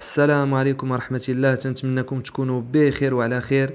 السلام عليكم ورحمة الله تنتمنكم تكونوا بخير وعلى خير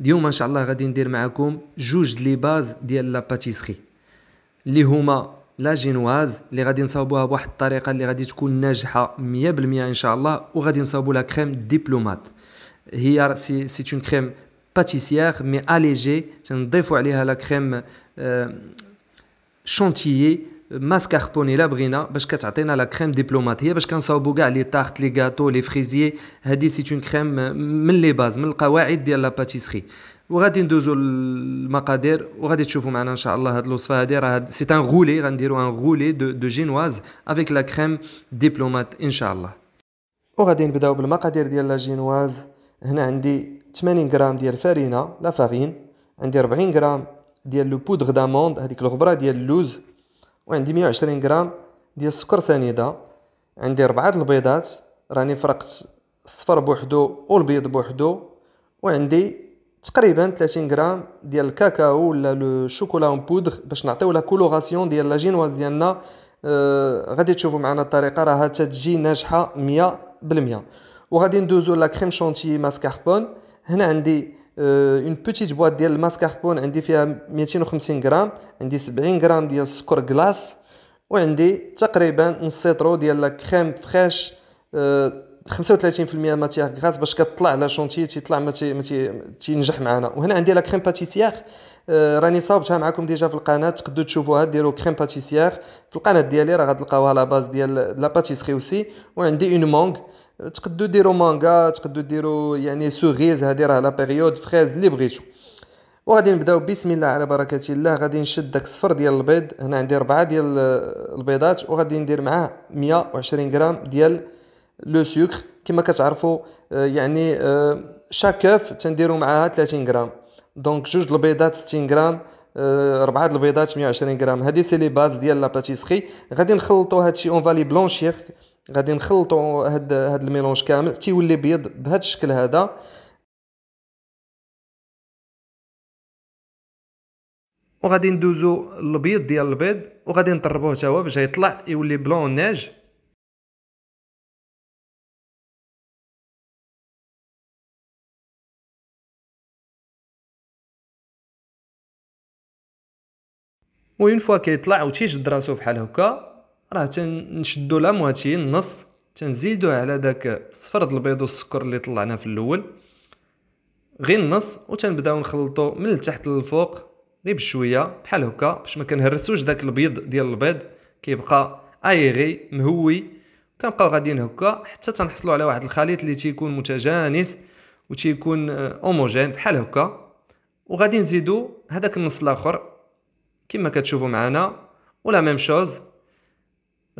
اليوم ان شاء الله غادي ندير معكم جوج لي باز ديال لا باتيسري اللي هما لا جينواز اللي غادي نصاوبوها بواحد الطريقه اللي غادي تكون ناجحه 100% ان شاء الله وغادي نصاوبو لا كريم ديبلومات هي سي سي اون كريم باتيسيير مي اليجي تنضيفو عليها لا كريم شونتيي آه، ماسكاربوني لا بغينا باش كتعطينا لا كريم دبلوماتيه باش كنصاوبو كاع لي تارت لي غاتو لي فريزيي هادي سي اون كريم من لي باز من القواعد ديال لا باتيسري وغادي ندوزو المقادير وغادي تشوفوا معنا ان شاء الله هاد الوصفه هادي راه سي ان غولي غنديرو ان غولي دو, دو جينواز افيك لا كريم ديبلومات ان شاء الله وغادي نبداو بالمقادير ديال لا جينواز هنا عندي 80 غرام ديال الفرينه لا فارين عندي 40 غرام ديال لو بودغ داموند هذيك الغبره ديال اللوز وعندي 120 غرام ديال السكر سنيده عندي ربعة البيضات راني فرقت الصفر بوحدو والبيض بوحدو وعندي تقريبا 30 غرام ديال الكاكاو ولا لو شوكولا اون بودغ باش نعطيو لا كولوغاسيون ديال لا جينواز ديالنا آه غادي تشوفوا معنا الطريقه راها تتجي ناجحه 100% وغادي ندوزو لا كريم شونتي ماسكاربون هنا عندي اون بوتيت بواط ديال الماسكاربون عندي فيها 250 غرام عندي 70 غرام ديال السكر كلاص وعندي تقريبا نص سيترو ديال الكريم في 35% ماتيغ غاز باش كطلع لا شونتي تيطلع ما تينجح معنا وهنا عندي لا كريم باتيسيير راني صاوبتها معكم ديجا في القناه تقدروا تشوفوها ديروا كريم باتيسيير في القناه ديالي راه غتلقاوها لا باز ديال لا باتيسري اوسي وعندي اون مونغ تقدو ديرو مانغا تقدو ديرو يعني سوغيز هادي راه لا بيريود فريز اللي بغيتو وغادي نبداو بسم الله على بركه الله غادي نشد داك الصفر ديال البيض هنا عندي ربعة ديال البيضات وغادي ندير معاه 120 غرام ديال لو سوكر كما كتعرفوا آه، يعني آه، شاكوف تنديروا معاها 30 غرام دونك جوج البيضات 60 غرام آه، ربعه البيضات 120 غرام هذه سي لي باز ديال لا باتيسري غادي نخلطوا هادشي اون فالي بلونشير غادي نخلطوا هاد هاد الميلونج كامل تيولي بيض بهذا الشكل هذا وغادي ندوزو البيض ديال البيض وغادي نطربوه حتى هو باش يطلع يولي بلون ناج وين فوا كيطلع وتيجد راسو بحال هكا راه تنشدو مواتي النص تنزيدوه على داك صفر د البيض والسكر اللي طلعنا في الاول غير النص وتنبداو نخلطو من التحت للفوق غير بشويه بحال هكا باش ما كنهرسوش داك البيض ديال البيض كيبقى ايغي مهوي كنبقاو غاديين هكا حتى تنحصلوا على واحد الخليط اللي تيكون متجانس و تيكون اوموجين بحال هكا وغادي نزيدو هذاك النص الاخر كما كتشوفوا معنا ولا ميم شوز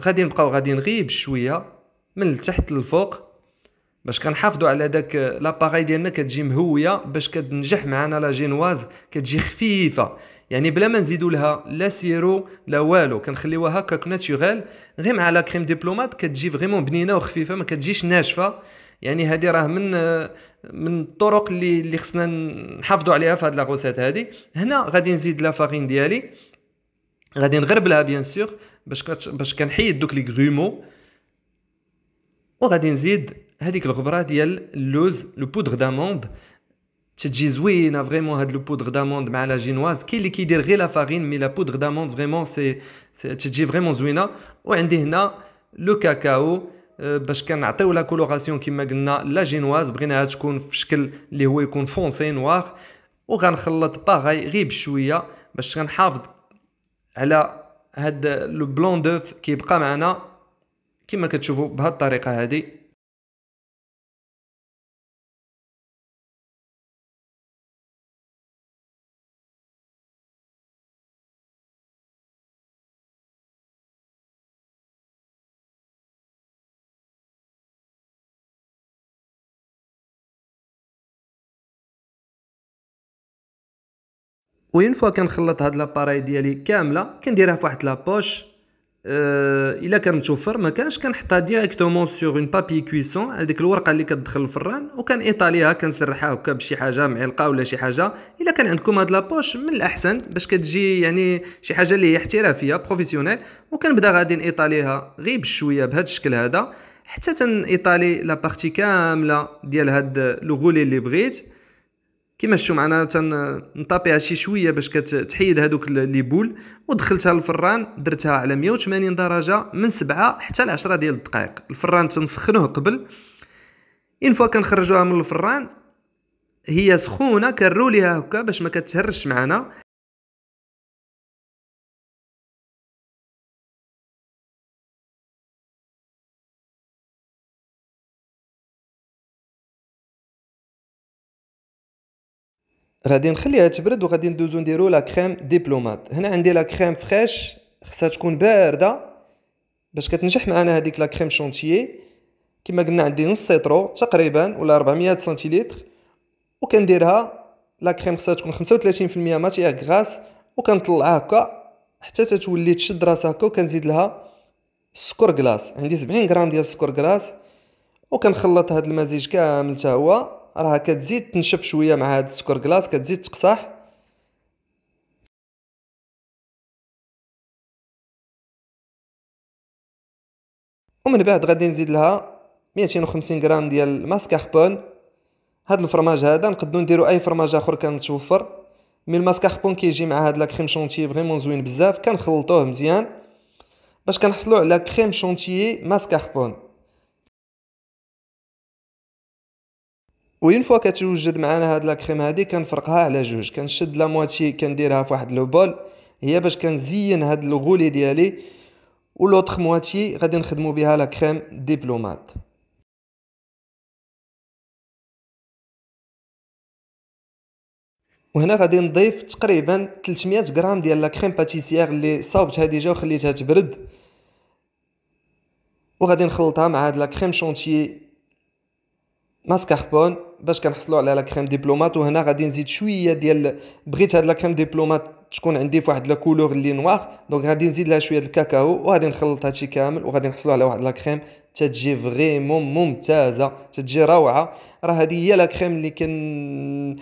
غادي نبقاو غادي نغيب شويه من التحت للفوق باش كنحافظوا على داك لاباغاي ديالنا كتجي مهويه باش كتنجح معنا لا جينواز كتجي خفيفه يعني بلا ما نزيدوا لها لا سيرو لا والو كنخليوها هكاك ناتوريل غير مع لا كريم ديبلومات كتجي فريمون بنينه وخفيفه ما كتجيش ناشفه يعني هذه راه من من الطرق اللي اللي خصنا نحافظوا عليها في هذه لا هذه هنا غادي نزيد لا فارين ديالي غادي نغربلها بيان سور باش كتش... باش كنحيد دوك لي غرومو وغادي نزيد هذيك الغبره ديال اللوز لو بودغ داموند تجي زوينه فريمون هاد لو بودغ داموند مع لا جينواز كاين اللي كيدير غير لا فارين مي لا بودغ داموند فريمون سي, تجي فريمون زوينه وعندي هنا لو كاكاو آه، باش كنعطيو لا كولوراسيون كما قلنا لا جينواز بغيناها تكون في شكل اللي هو يكون فونسي نوار وغنخلط باغاي غير بشويه باش غنحافظ على هاد لو بلون دوف كيبقى معنا كما كتشوفوا بهاد الطريقه هذه وين فوا كنخلط هاد لاباراي ديالي كامله كنديرها في واحد لابوش أه الا كان متوفر ما كانش كنحطها ديريكتومون سور اون بابي كويسون هذيك الورقه اللي كتدخل الفران وكان ايطاليها كنسرحها هكا بشي حاجه معلقه ولا شي حاجه الا كان عندكم هاد لابوش من الاحسن باش كتجي يعني شي حاجه اللي هي احترافيه بروفيسيونيل وكنبدا غادي نايطاليها غير بشويه بهاد الشكل هذا حتى تنايطالي لا بارتي كامله ديال هاد لوغولي اللي بغيت كيما شفتوا معنا تنطابيها شي شويه باش كتحيد هذوك لي بول ودخلتها للفران درتها على 180 درجه من 7 حتى ل 10 ديال الدقائق الفران تنسخنوه قبل ان فوا كنخرجوها من الفران هي سخونه ليها هكا باش ما كتهرش معنا غادي نخليها تبرد وغادي ندوزو نديرو لا كريم ديبلومات هنا عندي لا كريم فريش خصها تكون بارده باش كتنجح معنا هذيك لا كريم شونتيي كما قلنا عندي نص سيترو تقريبا ولا 400 سنتيلتر وكنديرها لا كريم خصها تكون 35% ماتيير غراس وكنطلعها هكا حتى تتولي تشد راسها هكا وكنزيد لها السكر كلاص عندي 70 غرام ديال السكر كلاص وكنخلط هذا المزيج كامل حتى هو راها كتزيد تنشف شويه مع هاد السكر كلاص كتزيد تقصح ومن بعد غادي نزيد لها 250 غرام ديال الماسكاربون هاد الفرماج هذا نقدو نديرو اي فرماج اخر كان متوفر مي الماسكاربون كيجي مع هاد لا كريم شونتيي فريمون زوين بزاف كنخلطوه مزيان باش كنحصلو على كريم شونتيي ماسكاربون وين فوا كتوجد معنا هاد لا كريم هادي كنفرقها على جوج كنشد لا مواتي كنديرها في واحد لو بول هي باش كنزين هاد الغولي ديالي و لوطخ مواتي غادي نخدمو بها لا كريم ديبلومات وهنا غادي نضيف تقريبا 300 غرام ديال لا كريم باتيسيير اللي صاوبتها ديجا وخليتها تبرد وغادي نخلطها مع هاد لا كريم شونتيي ماسكاربون باش كنحصلوا على لا كريم ديبلومات وهنا غادي نزيد شويه ديال بغيت هاد لا كريم ديبلومات تكون عندي في واحد لا كولور اللي نوار دونك غادي نزيد لها شويه الكاكاو وغادي نخلط هادشي كامل وغادي نحصلوا على واحد لا كريم تتجي فريمون ممتازه تتجي روعه راه هذه هي لا كريم اللي كن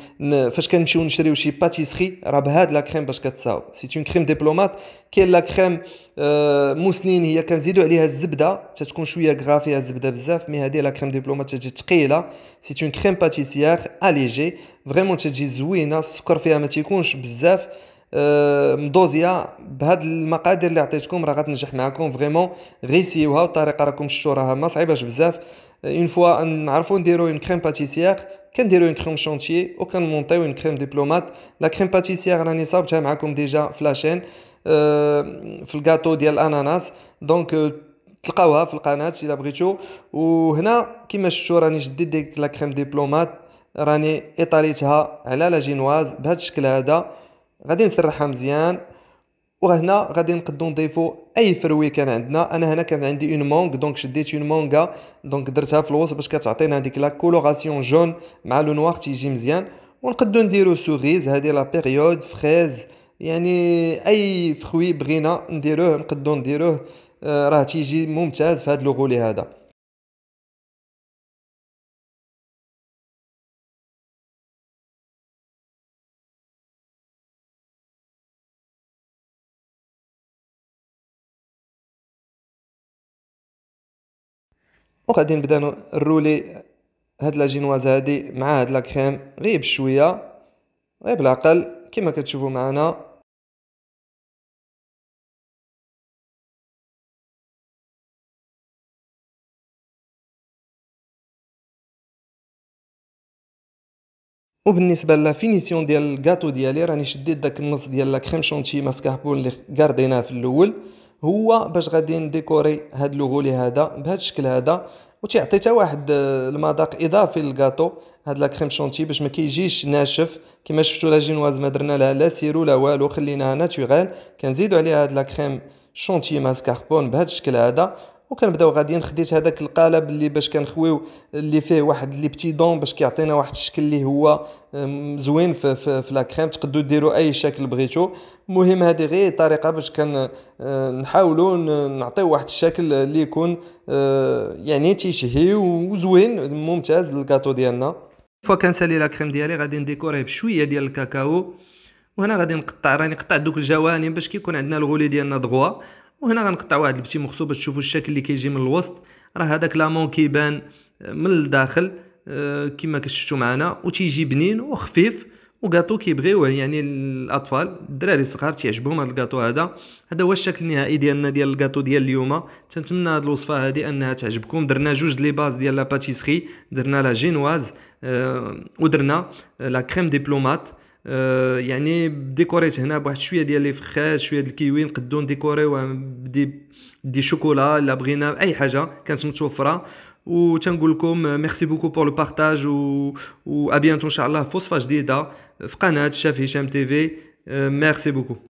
فاش كنمشيو نشريو شي باتيسري راه بهاد لا كريم باش كتصاوب سي اون كريم ديبلومات كاين لا كريم آه، موسلين هي كنزيدو عليها الزبده تتكون شويه كرا فيها الزبده بزاف مي هذه لا كريم ديبلومات تجي ثقيله سي اون كريم باتيسيير اليجي فريمون تجي زوينه السكر فيها ما تيكونش بزاف آه، مدوزيا بهاد المقادير اللي عطيتكم راه غتنجح معكم فريمون غيسيوها سيوها والطريقه راكم شفتوا راها ما صعيباش بزاف اون فوا نعرفوا نديرو اون كريم باتيسيير كنديروا اون كريم شونتيي وكنمونطيو اون كريم دبلومات لا كريم باتيسيير راني صاوبتها معكم ديجا في لاشين آه، في الكاطو ديال الاناناس دونك آه، تلقاوها في القناه الا بغيتو وهنا كما شفتوا راني جديت ديك لا كريم دبلومات راني ايطاليتها على لا جينواز بهذا الشكل هذا غادي نسرحها مزيان وهنا غادي نقدو نضيفو اي فروي كان عندنا انا هنا كان عندي اون مونغ دونك شديت اون مونغا دونك درتها في الوسط باش كتعطينا هذيك لا كولوراسيون جون مع لو نوار تيجي مزيان ونقدو نديرو سوغيز هذه لا بيريود فريز يعني اي فخوي بغينا نديروه نقدو نديروه آه، راه تيجي ممتاز في هذا لوغولي هذا وغادي نبدا نرولي هاد لا جينواز هادي مع هاد لا كريم غير بشويه غير بالعقل كما كتشوفوا معنا وبالنسبه لا فينيسيون ديال الكاطو ديالي راني شديت داك النص ديال لا كريم شونتي ماسكاربون اللي كارديناه في الاول هو باش غادي نديكوري هاد لوغولي هذا بهذا الشكل هذا وتيعطي حتى واحد آه، المذاق اضافي للكاطو هاد لا كريم شونتي باش ما كيجيش ناشف كما شفتوا لا جينواز ما درنا لها لا سيرو لا والو خليناها ناتوريل كنزيدوا عليها هاد لا كريم شونتي ماسكاربون بهذا الشكل هذا وكنبداو غاديين خديت هذاك القالب اللي باش كنخويو اللي فيه واحد لي بتي دون باش كيعطينا واحد الشكل اللي هو زوين في في, في لا كريم تقدروا ديروا اي شكل بغيتو المهم هذه غير طريقه باش كان اه، نحاولوا نعطيو واحد الشكل اللي يكون اه، يعني تيشهي وزوين ممتاز للكاطو ديالنا فوا كنسالي لا كريم ديالي غادي نديكوريه بشويه ديال الكاكاو وهنا غادي نقطع راني قطعت دوك الجوانب باش كيكون عندنا الغولي ديالنا دغوا وهنا غنقطع واحد البتي مخصو باش تشوفوا الشكل اللي كيجي من الوسط راه هذاك لامون كيبان من الداخل آه، كما كشفتوا معنا وتيجي بنين وخفيف وغاتو كيبغيوه يعني الاطفال الدراري الصغار تيعجبهم هذا الكاطو هذا هذا هو الشكل النهائي ديالنا ديال الكاطو ديال اليوم تنتمنى هذه الوصفه هذه انها تعجبكم درنا جوج لي باز ديال لا باتيسري درنا لا جينواز آه، ودرنا لا كريم دي بلومات آه، يعني ديكوريت هنا بواحد شويه ديال لي فخاز شويه ديال الكيوي نقدو نديكوريو يعني دي دي شوكولا الا بغينا اي حاجه كانت متوفره و تنقول لكم ميرسي بوكو بور لو بارطاج و و ابيانتو ان شاء الله في وصفه جديده في قناه الشاف هشام تي في آه، ميرسي بوكو